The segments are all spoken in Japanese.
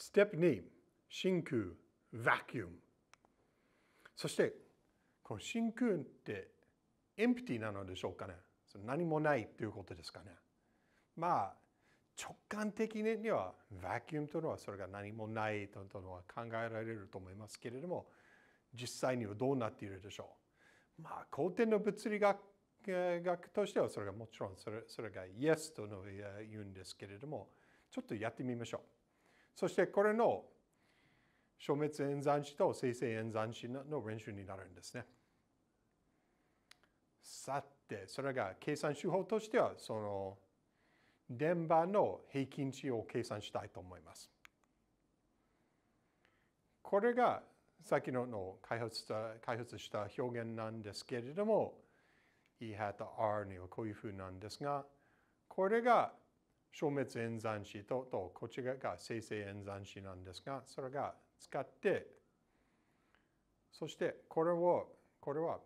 Step 2、真空、vacuum。そして、この真空ってエンプティなのでしょうかね何もないということですかね。まあ、直感的には、vacuum というのはそれが何もないというのは考えられると思いますけれども、実際にはどうなっているでしょう。まあ、後天の物理学学としてはそれがもちろんそれそれが Yes との言うんですけれども、ちょっとやってみましょう。そしてこれの消滅演算子と生成演算子の練習になるんですね。さて、それが計算手法としては、その電波の平均値を計算したいと思います。これがさきのの開発した開発した表現なんですけれども、E hat R にはこういうふうなんですが、これが消滅演算子ととこっち側が生成演算子なんですがそれが使ってそしてこれをこれは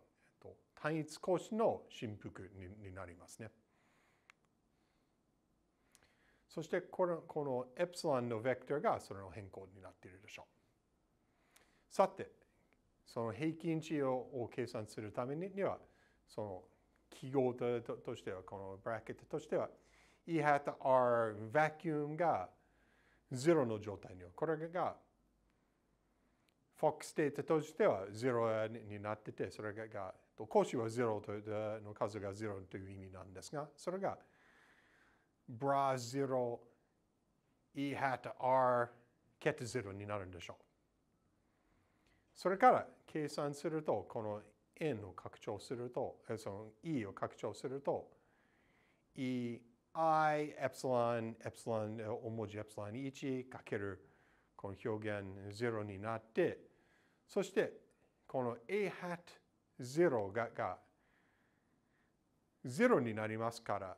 単一格子の振幅になりますね。そしてこのこのエプシロンのベクトルがそれの変更になっているでしょう。さてその平均値を計算するためにはその記号としてはこのブラケットとしてはイハット R バキュームが0の状態にこれがフォックステータとしては0になっててそれが講師は0との数が0という意味なんですがそれがブラ0 E ハット R ケット0になるんでしょうそれから計算するとこの N を拡張するとその E を拡張すると E i エプシンエプシン大文字エプシン1かけるこの表現0になってそしてこの a hat 0がが0になりますから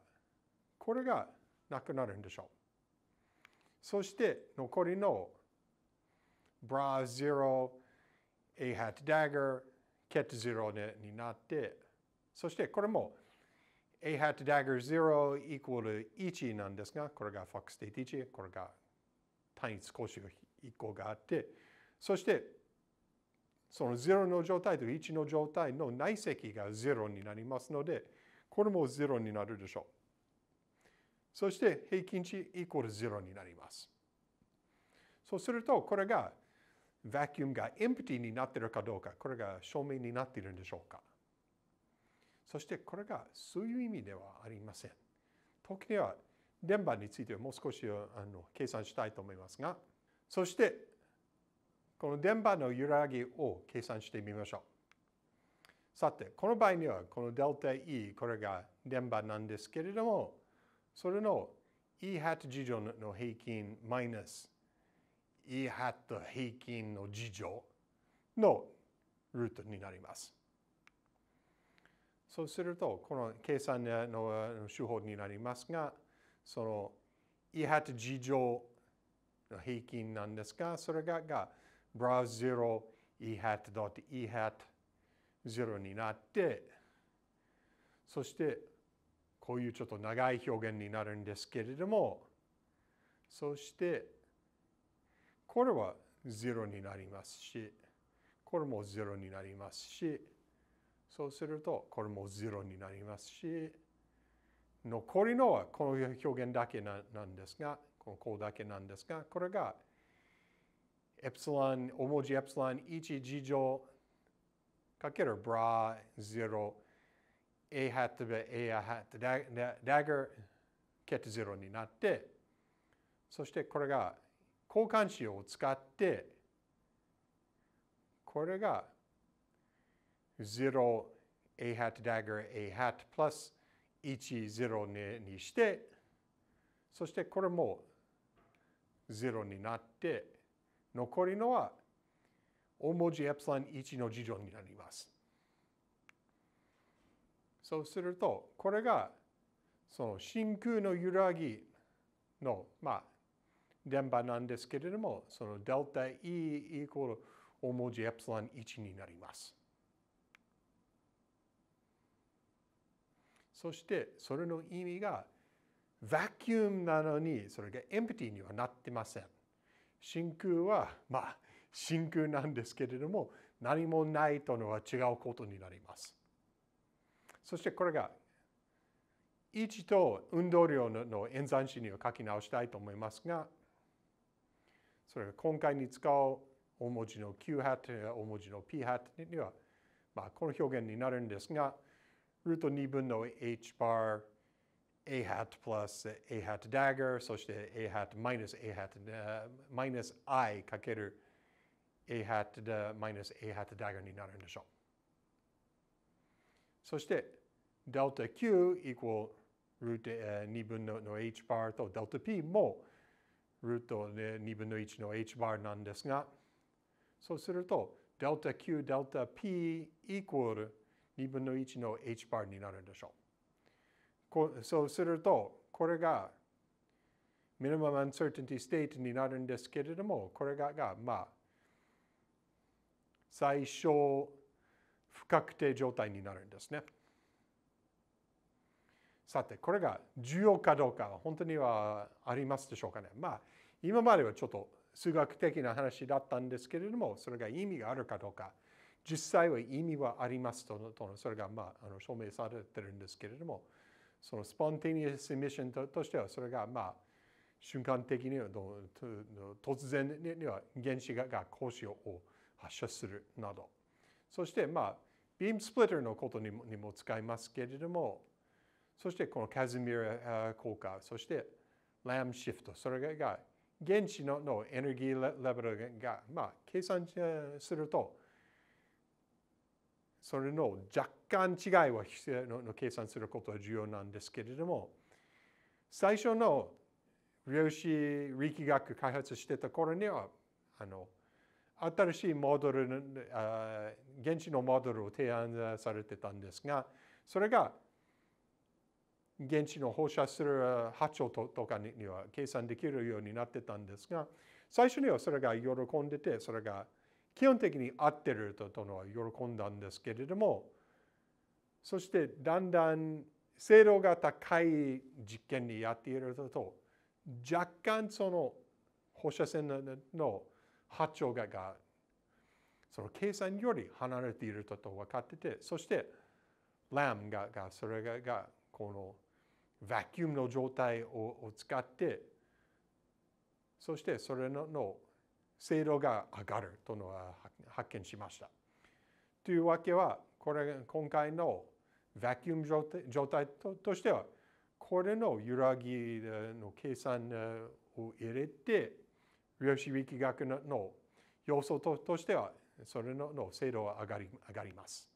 これがなくなるんでしょう。そして残りの bra 0 a hat dagger ket 0になってそしてこれも A hat dagger 0 equal to 1なんですが、これが FOX state 1、これが単位少し1個があって、そしてその0の状態と1の状態の内積が0になりますので、これも0になるでしょう。そして平均値イコール0になります。そうすると、これが、vacuum が empty になっているかどうか、これが証明になっているんでしょうか。そしてこれがそういう意味ではありません。時には電波についてはもう少しあの計算したいと思いますが、そしてこの電波の揺らぎを計算してみましょう。さて、この場合にはこのデルタ E、これが電波なんですけれども、それの E ハット事情の平均マイナス E ハット平均の事情のルートになります。そうすると、この計算の手法になりますが、その、違発事情の平均なんですが、それが、が browse0 e h a t e hat 0になって、そして、こういうちょっと長い表現になるんですけれども、そして、これは0になりますし、これも0になりますし、そうするとこれも0になりますし残りのはこの表現だけなんですがこの項だけなんですがこれがエプシロン大文字エプシロン1次乗かけるブラ0 A ハットベ A ハットダダガーケット0になってそしてこれが交換子を使ってこれが 0A ハットダ e ー A ハットプラス10にしてそしてこれも0になって残りのは大文字エプサン1の事情になります。そうするとこれがその真空の揺らぎのまあ電波なんですけれどもそのデルタ E イコール大文字エプサン1になります。そしてそれの意味がバキュームなのにそれがエンプティにはなってません。真空はまあ真空なんですけれども何もないとのは違うことになります。そしてこれが置と運動量の演算子には書き直したいと思いますがそれが今回に使う大文字の Q ハット大文字の P ハットには、まあ、この表現になるんですがルート2分の h バー a hat plus a hat dagger そして a hat minus a hat、uh, minus i かける a hat minus a hat dagger になるんでしょう。そして delta q equal ルート2分の h バーと delta p もルート2分の1の h バーなんですがそうすると delta q delta p equal 2分の1の h バーになるんでしょう。そうすると、これがミニマムアンセーティンティステ n トになるんですけれども、これがが、まあ、最小不確定状態になるんですね。さて、これが重要かどうか、本当にはありますでしょうかね。まあ、今まではちょっと数学的な話だったんですけれども、それが意味があるかどうか、実際は意味はありますとそれがまああの証明されてるんですけれどもそのスポンテニアスエミッションとしてはそれがまあ瞬間的には突然には原子が光子を発射するなどそしてまあビームスプリッターのことにも使いますけれどもそしてこのカズミラ効果そしてラムシフトそれが原子のエネルギーレベルが、まあ、計算するとそれの若干違いはの計算することは重要なんですけれども最初の量子力学開発してた頃にはあの新しいモデル現地のモデルを提案されてたんですがそれが現地の放射する波長とかには計算できるようになってたんですが最初にはそれが喜んでてそれが基本的に合ってると殿は喜んだんですけれどもそしてだんだん精度が高い実験にやっていると若干その放射線の波長ががその計算より離れていると分かっててそしてラムががそれががこのバキュームの状態をを使ってそしてそれのの精度が上がるとのは発見しました。というわけはこれ今回のバキューム状態としてはこれの揺らぎの計算を入れて量子力学の要素としてはそれの精度は上がり上がります。